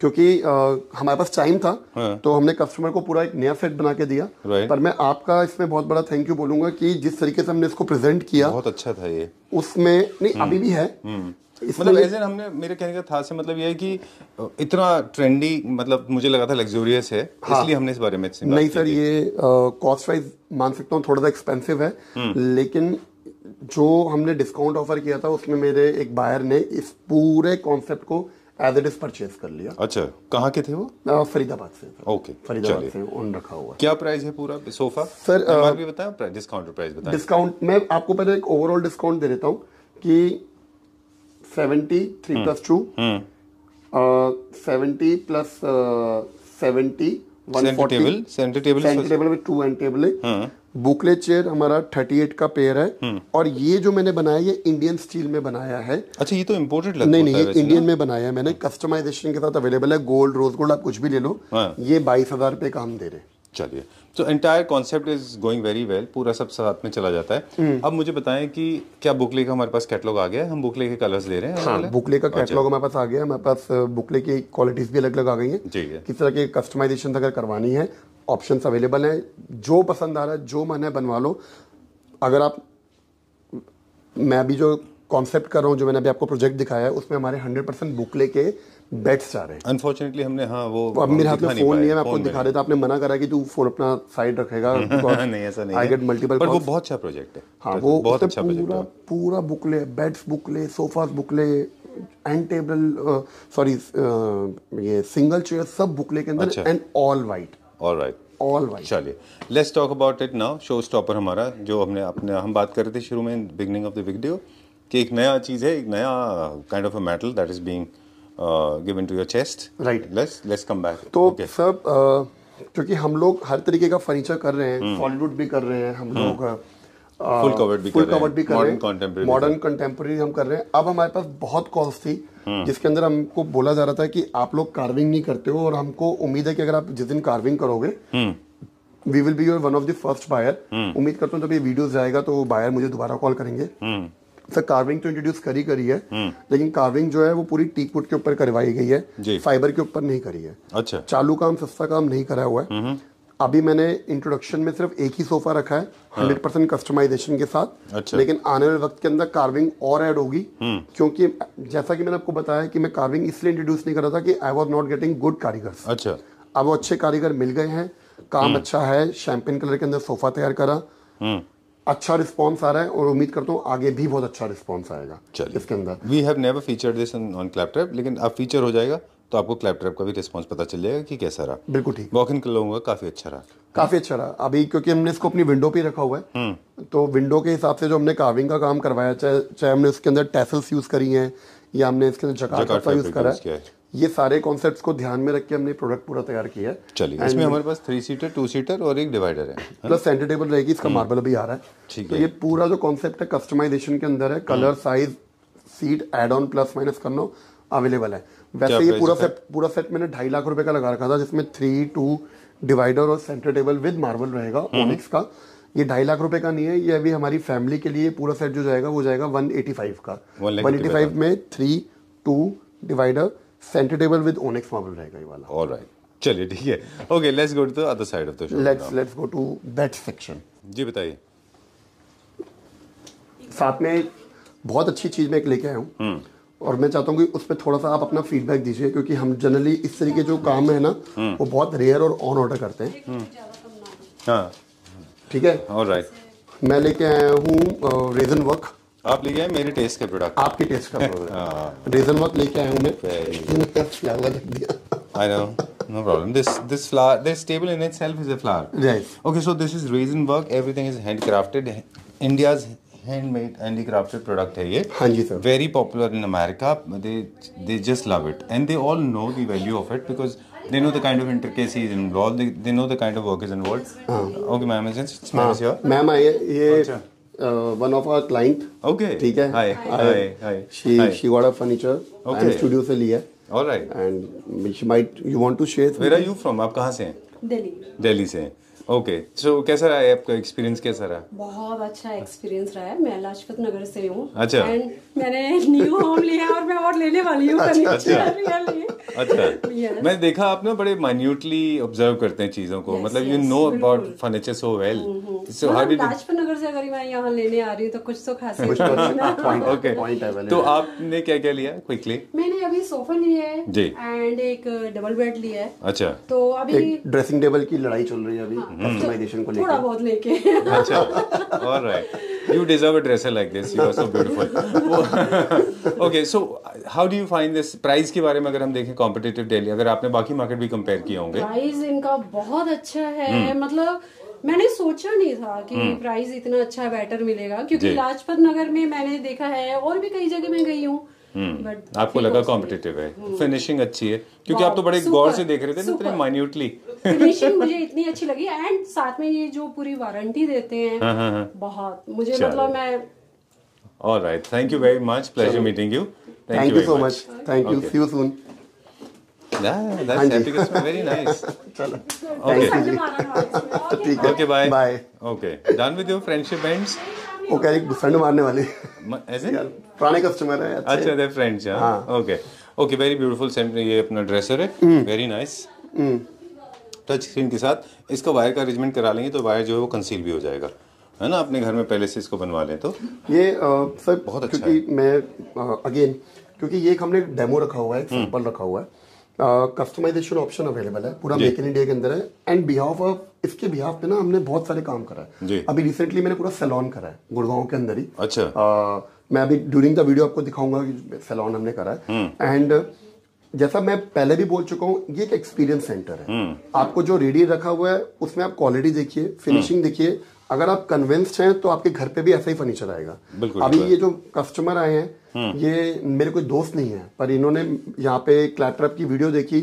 क्योंकि आ, हमारे पास टाइम था हाँ। तो हमने कस्टमर को पूरा एक नया सेट बना के दिया पर मैं आपका इसमें बहुत बड़ा थैंक यू बोलूंगा कि जिस तरीके से हमने इसको प्रेजेंट किया बहुत अच्छा था ये उसमें नहीं हम्म। अभी भी है हम्म। मतलब ऐसे हमने मेरे कहने का था से मतलब ये है कि इतना ट्रेंडी मतलब मुझे लगा था लग्जोरियस है हाँ, इसलिए हमने इस बारे में नहीं सर ये कॉस्ट वाइज मान सकता हूँ थोड़ा सा एक्सपेंसिव है हम्म। लेकिन जो हमने डिस्काउंट ऑफर किया था उसमें मेरे एक बायर ने इस पूरे कॉन्सेप्ट को एज इट इज परचेज कर लिया अच्छा कहाँ के थे वो फरीदाबाद से ओके फरीदाबाद से ओन रखा हुआ क्या प्राइस है पूरा सोफा सर uh, भी बताया डिस्काउंट प्राइस बताया डिस्काउंट मैं आपको पहले एक ओवरऑल डिस्काउंट दे देता हूँ कि seventy three plus two seventy plus seventy centre table centre table centre table two end table है बुकलेट हाँ। चेयर हमारा 38 का पेयर है हाँ। और ये जो मैंने बनाया ये इंडियन स्टील में बनाया है अच्छा ये तो इम्पोर्टेड लगता नहीं नहीं इंडियन में बनाया है मैंने कस्टमाइजेशन के साथ अवेलेबल है गोल्ड रोज गोल्ड आप कुछ भी ले लो हाँ। ये बाईस हजार रुपए का हम दे रहे चलिए तो entire concept is going very well पूरा सब साथ में चला जाता है हम्म। अब मुझे बताएं कि क्या बुकले का हमारे पास कैटलॉग आ गया है हम बुकले के कलर्स ले रहे हैं हाँ, बुकले का कैटलॉग हमारे पास आ गया है हमारे पास बुकले की क्वालिटीज भी अलग अलग आ गई हैं किस तरह की कस्टमाइजेशन अगर करवानी है ऑप्शन अवेलेबल है जो पसंद आ रहा है जो मन है बनवा लो अगर आप मैं अभी जो कॉन्सेप्ट कर रहा हूँ जो मैंने अभी आपको प्रोजेक्ट दिखाया है उसमें हमारे हंड्रेड परसेंट बुकले के बेट्स जा रहे हैं अनफॉर्चुनेटली हमने हाँ वो अब मेरे हाथ में फोन नहीं है मैं आपको दिखा देता आपने मना करा कि तू फोन अपना साइड रखेगा *laughs* नहीं ऐसा नहीं आई गेट मल्टीपल पर वो बहुत मतलब अच्छा प्रोजेक्ट है हाँ वो बहुत अच्छा प्रोजेक्ट पूरा बुकले बेड्स बुकले ले बुकले एंड टेबल सॉरी ये सिंगल चेयर सब बुकले के अंदर and all white all right all white चलिए let's talk about it now show stopper हमारा जो हमने अपने हम बात कर रहे थे शुरू में बिगनिंग ऑफ द वीडियो कि एक नया चीज़ है एक नया kind of a metal that is being given to your chest right let's let's come back तो सब uh, क्योंकि हम लोग हर तरीके का फर्नीचर कर रहे हैं सॉलिडवुड hmm. भी कर रहे हैं हम hmm. लोग फुल uh, कवर्ड भी फुल कवर्ड भी कर रहे हैं मॉडर्न कंटेम्प्रेरी हम कर रहे हैं अब हमारे पास बहुत कॉल्स थी hmm. जिसके अंदर हमको बोला जा रहा था कि आप लोग कार्विंग नहीं करते हो और हमको उम्मीद है कि अगर आप जिस दिन कार्विंग करोगे we will be your one of the first buyer उम्मीद करता हूँ जब ये वीडियो जाएगा तो बायर मुझे दोबारा कॉल करेंगे सर कार्विंग तो इंट्रोड्यूस करी करी है हम्म। लेकिन कार्विंग जो है वो पूरी टीकवुड के ऊपर करवाई गई है फाइबर के ऊपर नहीं करी है अच्छा चालू काम सस्ता काम नहीं करा हुआ है हम्म। अभी मैंने इंट्रोडक्शन में सिर्फ एक ही सोफा रखा है हंड्रेड परसेंट कस्टमाइजेशन के साथ अच्छा। लेकिन आने वाले वक्त के अंदर कार्विंग और ऐड होगी हम्म। क्योंकि जैसा कि मैंने आपको बताया कि मैं कार्विंग इसलिए इंट्रोड्यूस नहीं कर रहा था कि I was not getting good कारीगर अच्छा अब वो अच्छे कारीगर मिल गए हैं काम अच्छा है शैम्पेन कलर के अंदर सोफा तैयार करा अच्छा रिस्पॉन्स आ रहा है और उम्मीद करता हूँ आगे भी बहुत अच्छा रिस्पॉन्स आएगा इसके अंदर we have never feature this on claptrap लेकिन अब फीचर हो जाएगा तो आपको क्लैपट्रैप का भी रिस्पॉन्स पता चल जाएगा कि कैसा रहा बिल्कुल ठीक वॉक इन लोगों का काफ़ी अच्छा रहा काफ़ी अच्छा रहा अभी क्योंकि हमने इसको अपनी विंडो पे रखा हुआ है हम्म। तो विंडो के हिसाब से जो हमने कार्विंग का काम करवाया चाहे चाहे हमने उसके अंदर टेसल्स यूज़ करी है या हमने इसके अंदर यूज़ करा है ये सारे कॉन्सेप्ट्स को ध्यान में रख के हमने प्रोडक्ट पूरा तैयार किया है इसमें हमारे पास थ्री सीटर टू सीटर और एक डिवाइडर है प्लस सेंटर टेबल रहेगी इसका मार्बल हम्म। अभी आ रहा है ठीक तो ये पूरा जो कॉन्सेप्ट है कस्टमाइजेशन के अंदर है colour size seat add on plus minus करना अवेलेबल है वैसे ये पूरा सेट पूरा सेट मैंने ढाई लाख रुपए का लगा रखा था जिसमें थ्री टू डिवाइडर और सेंटर टेबल विद मार्बल रहेगा ओनिक्स हम्म। का ये ढाई लाख रुपए का नहीं है ये अभी हमारी फैमिली के लिए पूरा सेट जो जाएगा वो जाएगा वन एटी फाइव का वन एटी फाइव में three two divider centre table with onyx marble रहेगा ये वाला ऑलराइट चलिए ठीक है okay let's go to the other side of the show let's let's go to bed section जी बताइए साथ में बहुत अच्छी चीज़ मैं एक लेके आया हूँ हम्म। और मैं चाहता हूँ कि उस पर थोड़ा सा आप अपना फीडबैक दीजिए क्योंकि हम जनरली इस तरीके जो काम है ना हम्म। वो बहुत रेयर और ऑन ऑर्डर करते हैं हम्म। हाँ ठीक है ऑलराइट मैं लेके आया हूँ रेजन वर्क आप ले आए मेरे टेस्ट के प्रोडक्ट आपके टेस्ट का प्रोडक्ट रीजन मत लेके आए हूं मैं फ्लावर रख दिया I know. No problem. This this flower, this table in itself is a flower. Right. Okay, so this is raisin work. Everything is handcrafted. India's handmade, handcrafted product है ये. हाँ जी sir. Very popular in America. They they just love it and they all know the value of it because they know the kind of intricacy is involved. They, they know the kind of work is involved. uh -huh. Okay, ma'am, is it ma'am here. Ma'am, ये ये one of our client okay ठीक है hi hi hi she she got a furniture okay studio से लिया alright and she might you want to share where are you from आप कहां से हैं दिल्ली दिल्ली से हैं ओके सो कैसा रहा है आपका एक्सपीरियंस कैसा रहा बहुत अच्छा एक्सपीरियंस रहा है मैं लाजपत नगर से हूँ अच्छा एंड मैंने न्यू होम लिया और मैं और लेने वाली हूँ अच्छा, अच्छा। अच्छा yeah. मैं देखा आप ना बड़े माइन्यूटली ऑब्जर्व करते हैं चीजों को yes, मतलब you know about furniture so well so how did Lajpat Nagar से अगर मैं यहां लेने आ रही हूं तो कुछ तो खास ओके तो, *laughs* तो आपने क्या क्या लिया क्विकली मैंने अभी सोफा लिया है जी एंड एक डबल बेड लिया है अच्छा तो अभी ड्रेसिंग टेबल की लड़ाई चल रही है अभी कस्टमाइजेशन हाँ, तो हम्म। को लेकर थोड़ा बहुत लेके अच्छा alright *laughs* you deserve a dresser like this. You are so beautiful. okay, so how do you find this? Price ke bare mein agar hum dekhe competitive Delhi, agar aapne बाकी market bhi compare kiye honge Price इनका बहुत अच्छा है. matlab मैंने सोचा नहीं था कि प्राइस इतना अच्छा बेटर मिलेगा क्योंकि लाजपत नगर में मैंने देखा है और भी कई जगह मैं गई हूँ Hmm. आपको लगा कॉम्पिटेटिव है फिनिशिंग hmm. अच्छी है क्योंकि आप तो बड़े गौर से देख रहे थे इतने माइन्यूटली फिनिशिंग मुझे इतनी अच्छी लगी एंड साथ में ये जो पूरी वारंटी देते हैं हाँ, हाँ, हाँ। बहुत मुझे मतलब मैं all right thank you very much pleasure meeting you thank you so much thank you see you soon very nice okay bye bye okay done with your friendship ends वो कह रही फ्रेंड मारने वाली ऐसे पुराने कस्टमर है अच्छा they friends हां okay okay very beautiful same ये अपना ड्रेसर है वेरी नाइस टच स्क्रीन के साथ इसका वायर का अरेंजमेंट करा लेंगे तो वायर जो है वो कंसील भी हो जाएगा है ना अपने घर में पहले से इसको बनवा लें तो ये सर बहुत अच्छा क्योंकि मैं अगेन क्योंकि ये एक हमने डेमो रखा हुआ है सैंपल हम्म। रखा हुआ है कस्टमाइजेशन ऑप्शन अवेलेबल है पूरा मेक इन इंडिया के अंदर है एंड बिहाफ ऑफ इसके बिहाफ पे ना हमने बहुत सारे काम करा है अभी रिसेंटली मैंने पूरा सैलॉन करा है गुड़गांव के अंदर ही अच्छा आ, मैं अभी ड्यूरिंग द वीडियो आपको दिखाऊंगा कि सैलॉन हमने करा है एंड हम्म। जैसा मैं पहले भी बोल चुका हूँ ये एक एक्सपीरियंस सेंटर है हम्म। आपको जो रेडी रखा हुआ है उसमें आप क्वालिटी देखिए फिनिशिंग हम्म। देखिए अगर आप कन्विंस्ड हैं तो आपके घर पे भी ऐसा ही फर्नीचर आएगा अभी ये जो कस्टमर आए हैं ये मेरे कोई दोस्त नहीं है पर इन्होंने यहाँ पे क्लैपट्रैप की वीडियो देखी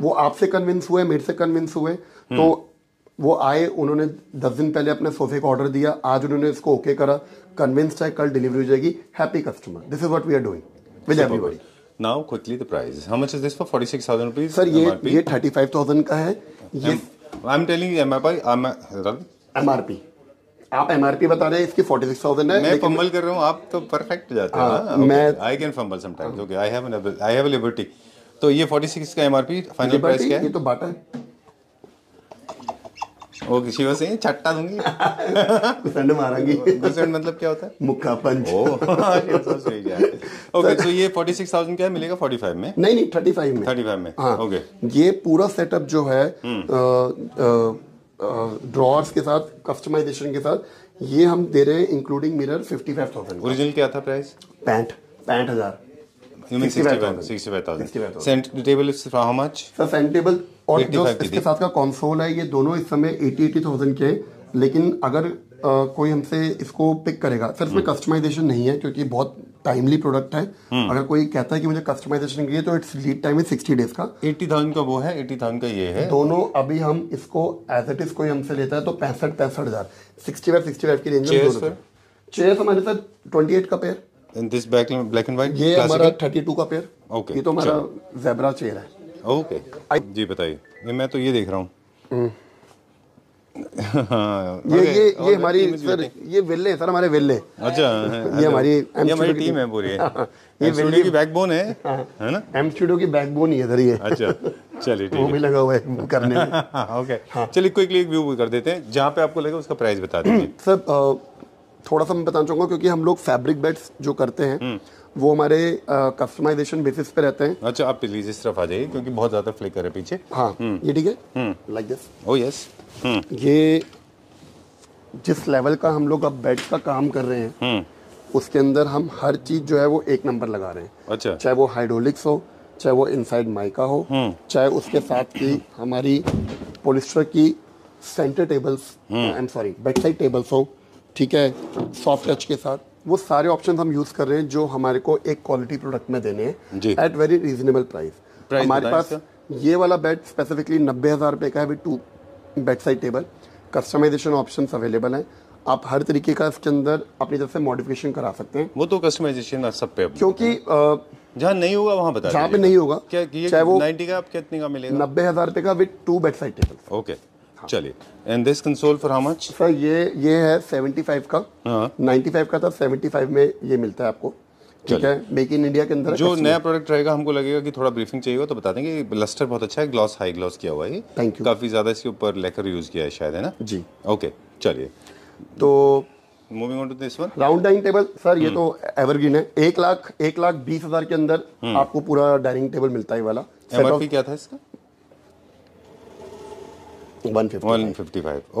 वो आपसे कन्विंस हुए मेरे से कन्विंस हुए तो हम्म। वो आए उन्होंने दस दिन पहले अपने सोफे का ऑर्डर दिया आज उन्होंने इसको ओके करा कन्विंस्ड है कल डिलीवरी हो जाएगी happy customer this is what we are doing with everybody now quickly the price how much is this for 46000 rupees sir ये MRP? ये 35000 का है ये I am telling you MRP MRP आप एमआरपी बता रहे हैं इसकी फोर्टी सिक्स थाउजेंड है मैं फंबल कर रहा हूँ आप तो परफेक्ट जाते हैं हाँ, हाँ, मैं I can fumble sometimes okay I have an I have liberty तो ये फोर्टी सिक्स का एमआरपी फाइनल प्राइस क्या है ये तो बाटा है वो किसी वजह से चट्टा दूंगी *laughs* घुसंड मारेंगी घुसंड मतलब क्या होता है मुक्का पंच ओ ओके *laughs* तो, तो ये 46000 का मिलेगा 45 में नहीं नहीं 35 में 35 में ओके हाँ। ये पूरा सेटअप जो है हम्म। ड्रॉर्स के साथ कस्टमाइजेशन के साथ ये हम दे रहे हैं including mirror fifty five thousand original क्या था प्राइस पैंट पैंट हजार लेकिन अगर आ, कोई हमसे इसको पिक करेगा सर इसमें कस्टमाइजेशन नहीं है क्योंकि बहुत टाइमली प्रोडक्ट है हम्म। अगर कोई कहता है कि मुझे कस्टमाइजेशन के लिए तो it's lead time is sixty days का एटी थाउजेंड का वो है एटी थाउजेंड का ये है दोनों अभी हम इसको एज इट इज कोई हमसे लेता है तो पैंसठ पैंसठ हजार सिक्सटी फाइव सिक्सटी फाइव की रेंज में चेयर हमारे साथ ट्वेंटी एट का pair in this black black and white ये हमारा थर्टी टू का पेयर ओके ये तो हमारा जेबरा चेयर है ओके जी बताइए मैं तो ये देख रहा हूँ हम्म। हाँ, ये ये ये हमारी सर ये वेल्ले सर हमारे वेल्ले अच्छा ये हाँ, हमारी अच्छा। ये हमारी टीम है पूरी *laughs* ये वेल्ले की बैकबोन है हाँ। है ना एम स्टूडियो की बैकबोन ही है सर ये अच्छा चलिए *laughs* ठीक है लगा हुआ है करने में *laughs* ओके हाँ। चलिए क्विकली एक व्यू कर देते हैं जहाँ पे आपको लगे उसका प्राइस बता दीजिए *clears throat* सर थोड़ा सा मैं बताना चाहूंगा क्योंकि हम लोग फैब्रिक बेड्स जो करते हैं हम्म। वो हमारे कस्टमाइजेशन बेसिस पे रहते हैं अच्छा आप प्लीज इस तरफ आ जाइए क्योंकि बहुत ज़्यादा फ्लिकर है पीछे हाँ हम्म। ये ठीक है लाइक दिस ओ यस ये जिस लेवल का हम लोग अब बेड का काम कर रहे हैं हम्म। उसके अंदर हम हर चीज़ जो है वो एक नंबर लगा रहे हैं अच्छा चाहे वो हाइड्रोलिक्स हो चाहे वो इनसाइड माइका हो हम्म। चाहे उसके साथ की हमारी पोलिस्टर की centre tables I am sorry bed side tables हो ठीक है सॉफ्ट टच के साथ वो सारे ऑप्शन हम यूज कर रहे हैं जो हमारे को एक क्वालिटी प्रोडक्ट में देने हैं एट वेरी रीजनेबल प्राइस हमारे पास ये वाला बेड स्पेसिफिकली नब्बे हजार रुपए का है two bed side table customization option available है आप हर तरीके का इसके अंदर अपनी तरफ से मॉडिफिकेशन करा सकते हैं वो तो कस्टमाइजेशन सब पे क्योंकि जहाँ नहीं होगा वहाँ बता जहाँ पे नहीं होगा क्या चाहे वो नाइन्टी का आप कितने का मिलेगा नब्बे हजार रुपए का with two bed side table okay हाँ। चलिए and this console for how much sir ये ये है 75 का नाइन्टी हाँ। 95 का था 75 में ये मिलता है आपको ठीक है मेक इन इंडिया के अंदर जो नया प्रोडक्ट रहेगा हमको लगेगा कि थोड़ा ब्रीफिंग चाहिए तो बता देंगे लस्टर बहुत अच्छा है ग्लॉस हाई ग्लॉस किया हुआ है थैंक यू काफ़ी ज़्यादा इसके ऊपर लेकर यूज़ किया है शायद है ना जी ओके चलिए तो moving on to this one round dining table sir ये hmm। तो एवरग्रीन है एक लाख एक लाख बीस हजार के अंदर hmm। आपको पूरा डाइनिंग टेबल मिलता है वाला एमआरपी क्या था इसका one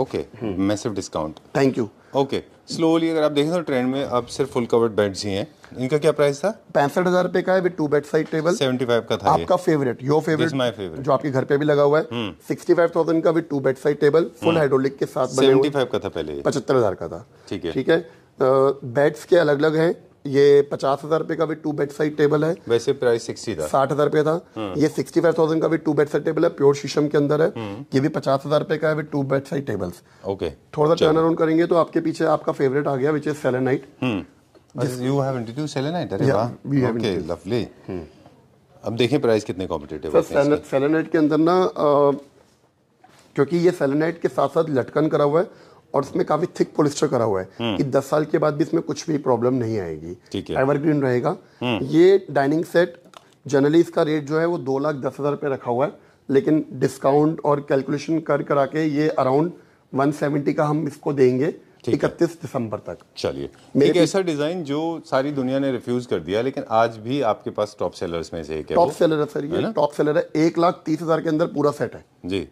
okay massive discount thank you okay slowly अगर आप देखें तो ट्रेंड में अब सिर्फ फुल कवर्ड बेड्स ही हैं इनका क्या प्राइस था पैंसठ हजार रुपए का है with two bed side table 75 का था आपका favourite your favourite my favourite जो आपके घर पे भी लगा हुआ है सिक्सटी फाइव थाउजेंड का with two bed side table full hydraulic के साथ बने का था पहले पचहत्तर हजार का था ठीक है ठीक है बेड्स के अलग अलग हैं ये पचास हजार रुपए का भी टू बेड साइड टेबल है वैसे प्राइस सिक्सटी था साठ हजार रुपये था हाँ। ये सिक्सटी फाइव थाउजेंड का भी टू बेड साइड टेबल है प्योर शीशम के अंदर है हम्म। ये भी पचास हजार रुपए का है two bed side tables okay थोड़ा सा टर्न अराउंड करेंगे तो आपके पीछे आपका फेवरेट आ गया which is selenite you have introduce selenite अरे वाह ओके लवली हम्म। अब देखें प्राइस कितने कॉम्पिटेटिव है सेलेनाइट के अंदर ना क्योंकि ये सेलेनाइट के साथ साथ लटकन करा हुआ है और इसमें काफी थिक पोलिस्टर करा हुआ है हम्म। कि दस साल के बाद भी इसमें कुछ भी प्रॉब्लम नहीं आएगी एवरग्रीन रहेगा हम्म। ये डाइनिंग सेट जनरली इसका रेट जो है वो दो लाख दस हज़ार रुपये रखा हुआ है लेकिन डिस्काउंट और कैलकुलेशन कर करा के ये अराउंड 170 का हम इसको देंगे इकतीस दिसंबर तक चलिए एक ऐसा डिजाइन जो सारी दुनिया ने रिफ्यूज कर दिया लेकिन आज भी आपके पास टॉप सेलर्स में से एक है टॉप सेलर है सर ये टॉप सेलर है एक लाख तीस हजार के अंदर पूरा सेट है जी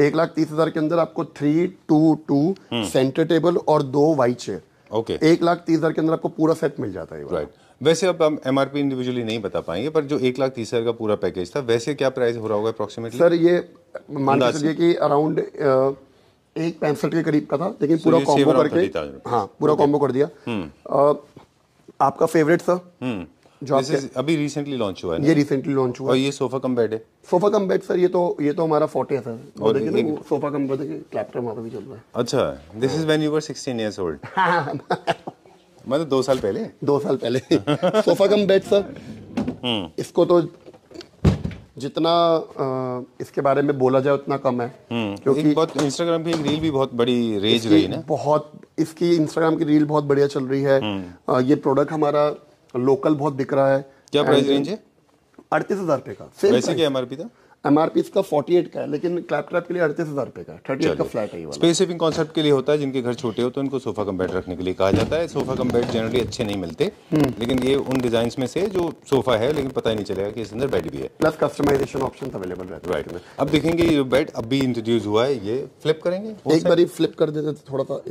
एक लाख तीस हजार के अंदर आपको three two two centre table और दो वाइट चेयर ओके एक लाख तीस हजार के अंदर आपको पूरा सेट मिल जाता है राइट वैसे अब हम एम आर इंडिविजुअली नहीं बता पाएंगे पर जो एक लाख तीस हजार का पूरा पैकेज था वैसे क्या प्राइस हो रहा होगा अप्रोक्सीमेटली सर ये मान लीजिए कि अराउंड एक पैंसठ के करीब का था लेकिन पूरा कॉम्बो करके हाँ पूरा कॉम्बो कर दिया हम्म। आपका फेवरेट सर जो is, अभी हुआ है ये हुआ और ये है ये तो ये तो हमारा है और भी चल रहा है अच्छा 16 *laughs* हाँ, हाँ, हाँ। मतलब दो साल पहले दो साल पहले हम्म। इसको तो जितना इसके बारे में बोला जाए उतना कम है हम्म। क्योंकि बहुत इंस्टाग्राम पे रील भी बहुत बड़ी रेज रही है ना बहुत इसकी इंस्टाग्राम की रील बहुत बढ़िया चल रही है हम्म। ये प्रोडक्ट हमारा लोकल बहुत बिक रहा है क्या प्राइस रेंज है अड़तीस हजार रुपये का वैसे क्या एमआरपी था एमआरपी इसका 48 का है लेकिन क्लैप क्लैप के लिए अड़तीस हजार रुपए का थर्टी का फ्लैट है स्पेसिफिक कॉन्सेप्ट के लिए होता है जिनके घर छोटे हो तो उनको सोफा कम बेड रखने के लिए कहा जाता है सोफा कम बेड जनरली अच्छे नहीं मिलते हम्म। लेकिन ये उन डिजाइन में से जो सोफा है लेकिन पता ही नहीं चलेगा कि इसके अंदर बेड भी है प्लस कस्टमाइजेशन ऑप्शन अवेलेबल रहता है राइट अब देखेंगे ये बेड अब भी इंट्रोड्यूस हुआ है ये फ्लिप करेंगे एक बार फ्लिप कर देते थोड़ा सा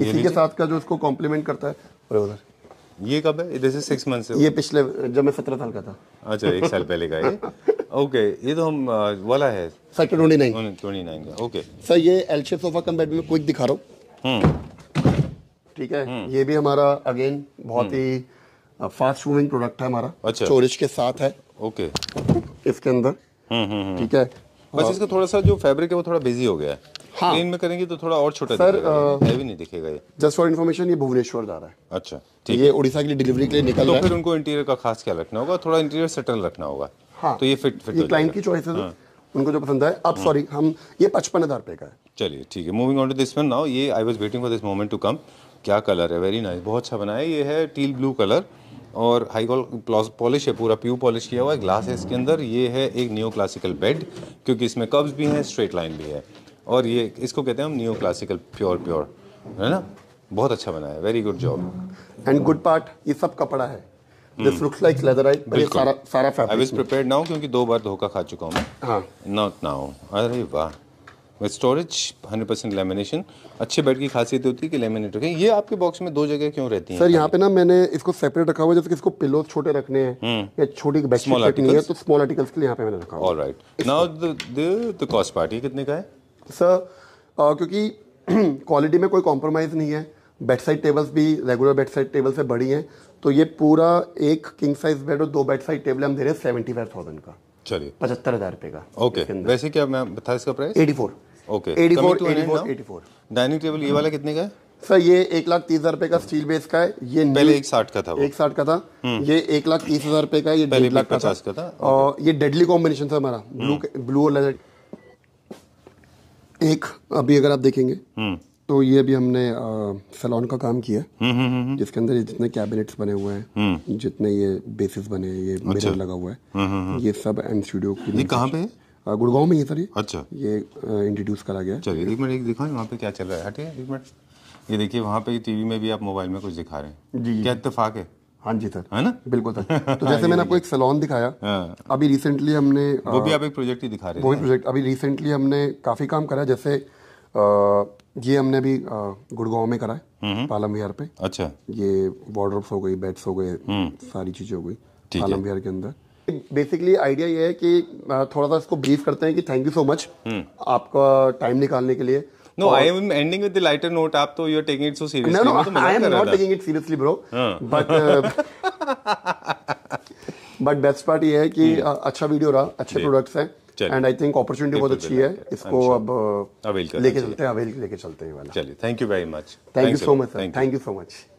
इसी के साथ का जो इसको कॉम्प्लीमेंट करता है ये कब है दिस इज सिक्स मंथ ये पिछले जब मैं सत्रह साल का था अच्छा एक साल पहले का ये ओके ये तो हम वाला है sir twenty nine twenty nine का ओके सर ये L shape sofa cum bed में क्विक दिखा रहा हूँ हम्म। ठीक है हम्म। ये भी हमारा अगेन बहुत हम्म। ही फास्ट मूविंग प्रोडक्ट है हमारा अच्छा स्टोरेज के साथ है ओके इसके अंदर ठीक है बस हाँ। इसका थोड़ा सा जो फैब्रिक है वो थोड़ा बिजी हो गया है हाँ प्लेन में करेंगे तो थोड़ा और छोटा सर हैवी नहीं दिखेगा ये जस्ट फॉर इन्फॉर्मेशन ये भुवनेश्वर जा रहा है अच्छा ठीक ये उड़ीसा के लिए डिलीवरी के लिए निकल तो फिर उनको इंटीरियर का खास क्या रखना होगा थोड़ा इंटीरियर सेटल रखना होगा हाँ तो ये फिट फिट क्लाइंट की चॉइस है हाँ। उनको जो पसंद है अब सॉरी हाँ। हम ये पचपन हज़ार रुपये का है चलिए ठीक है moving on to this one now ये I was waiting for this moment to come क्या कलर है वेरी नाइस बहुत अच्छा बनाया ये है टील ब्लू कलर और हाई कॉल पॉलिश है पूरा प्यू पॉलिश किया हुआ है ग्लास है इसके अंदर ये है एक न्यू क्लासिकल बेड क्योंकि इसमें कब्ज भी हैं स्ट्रेट लाइन भी है और ये इसको कहते हैं हम न्यू क्लासिकल प्योर प्योर है ना बहुत अच्छा बनाया very good job and good part ये सब कपड़ा है this looks like leather I but सारा सारा fabric I was prepared now क्योंकि दो बार धोखा खा चुका हूं मैं हां नॉट नाउ अरे वाह विद स्टोरेज 100% लेमिनेशन अच्छे बेड की खासियत होती है कि लेमिनेट रखें ये आपके बॉक्स में दो जगह क्यों रहती है सर यहां पे ना मैंने इसको सेपरेट रखा हुआ जैसे कि इसको पिलो छोटे रखने हैं hmm. या छोटी बेड शीट रखनी है तो स्मॉल आर्टिकल्स के लिए यहां पे मैंने रखा हुआ alright now the the cost part ये कितने का है सर uh, क्योंकि क्वालिटी *clears throat* में कोई कॉम्प्रोमाइज़ नहीं है बेड साइड टेबल्स भी रेगुलर बेड साइड टेबल से बड़ी हैं तो ये पूरा एक किंग साइज बेड और दो बेड साइड टेबल हम दे रहे हैं सेवेंटी फाइव थाउजेंड का चलिए पचहत्तर हज़ार रुपए का ओके वैसे क्या मैं बताया इसका price eighty four okay eighty four eighty four eighty four dining table ये वाला कितने का है सर ये एक लाख तीस हजार रुपए का स्टील बेस का है ये पहले एक साठ का था एक साठ का था हम्म। ये एक लाख तीस हजार रुपए का ये लाख पचास का था और ये डेडली कॉम्बिनेशन था हमारा ब्लू हम्म। ब्लू और लेदर एक अभी अगर आप देखेंगे हम्म। तो ये भी हमने सैलॉन का काम किया हम्म, हम्म, जिसके अंदर जितने कैबिनेट्स बने हुए हैं जितने ये बेसिस बने हैं ये अच्छा। लगा हुआ है ये सब एम स्टूडियो की कहाँ पे गुड़गांव में ये सर ये अच्छा ये इंट्रोड्यूस करा गया चलिए एक मिनट दिखाओ वहाँ पे क्या चल रहा है हटे एक मिनट ये देखिए वहाँ पे टीवी में भी आप मोबाइल में कुछ दिखा रहे हैं जी क्या इतफाक है हाँ जी सर है ना बिल्कुल सर *laughs* तो जैसे हाँ मैंने हाँ आपको एक सलोन दिखाया हाँ। अभी रिसेंटली हमने वो भी आप एक प्रोजेक्ट ही दिखा रहे हैं वो भी प्रोजेक्ट अभी रिसेंटली हमने काफ़ी काम करा जैसे ये हमने अभी गुड़गांव में करा है हम्म, हम्म। पालम विहार पे अच्छा ये वार्ड्रोप्स हो गई बेड्स हो गए हम्म। सारी चीज़ें हो गई पालम विहार के अंदर बेसिकली आइडिया ये है कि थोड़ा सा इसको ब्रीफ करते हैं कि थैंक यू सो मच आपका टाइम निकालने के लिए No, I am ending with the lighter note. आप तो are taking it so seriously. No, no, तो I am not taking it seriously, bro. हाँ। but बट बेस्ट पार्ट ये है कि hmm. uh, अच्छा वीडियो रहा अच्छे प्रोडक्ट्स हैं एंड आई थिंक अपॉर्चुनिटी बहुत अच्छी है इसको अच्छा। अब अवेल uh, लेके चलते हैं अवेल लेके चलते हैं वाला चलिए thank you very much thank you so much thank you so much